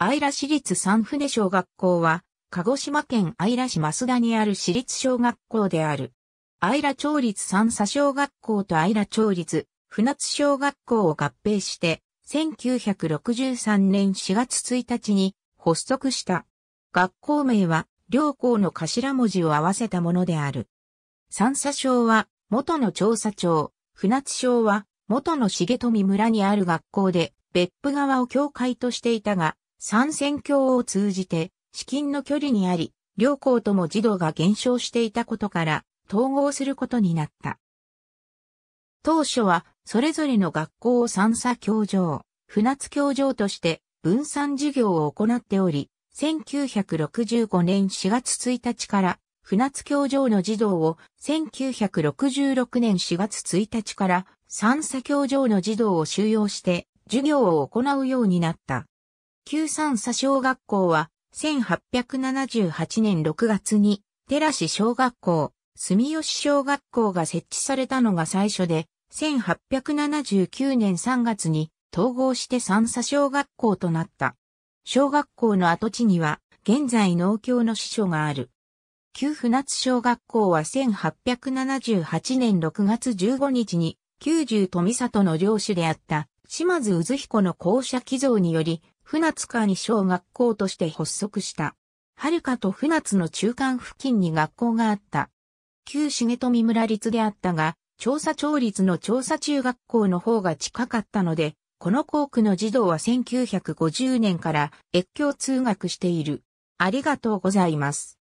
姶良市立三船小学校は、鹿児島県姶良市増田にある市立小学校である。姶良町立三佐小学校と姶良町立船津小学校を合併して、1963年4月1日に発足した。学校名は、両校の頭文字を合わせたものである。三佐小は、元の調査庁、船津小は、元の重富村にある学校で、別府川を教会としていたが、三選挙を通じて、資金の距離にあり、両校とも児童が減少していたことから、統合することになった。当初は、それぞれの学校を三佐教場、船津教場として分散授業を行っており、1965年4月1日から船津教場の児童を、1966年4月1日から三佐教場の児童を収容して授業を行うようになった。旧三佐小学校は、1878年6月に、寺市小学校、住吉小学校が設置されたのが最初で、1879年3月に統合して三佐小学校となった。小学校の跡地には、現在農協の支所がある。旧船津小学校は1878年6月15日に、九十富里の領主であった、島津渦彦の校舎寄贈により、船津川に小学校として発足した。遥かと船津の中間付近に学校があった。旧重富村立であったが、調査町立の調査中学校の方が近かったので、この校区の児童は1950年から越境通学している。ありがとうございます。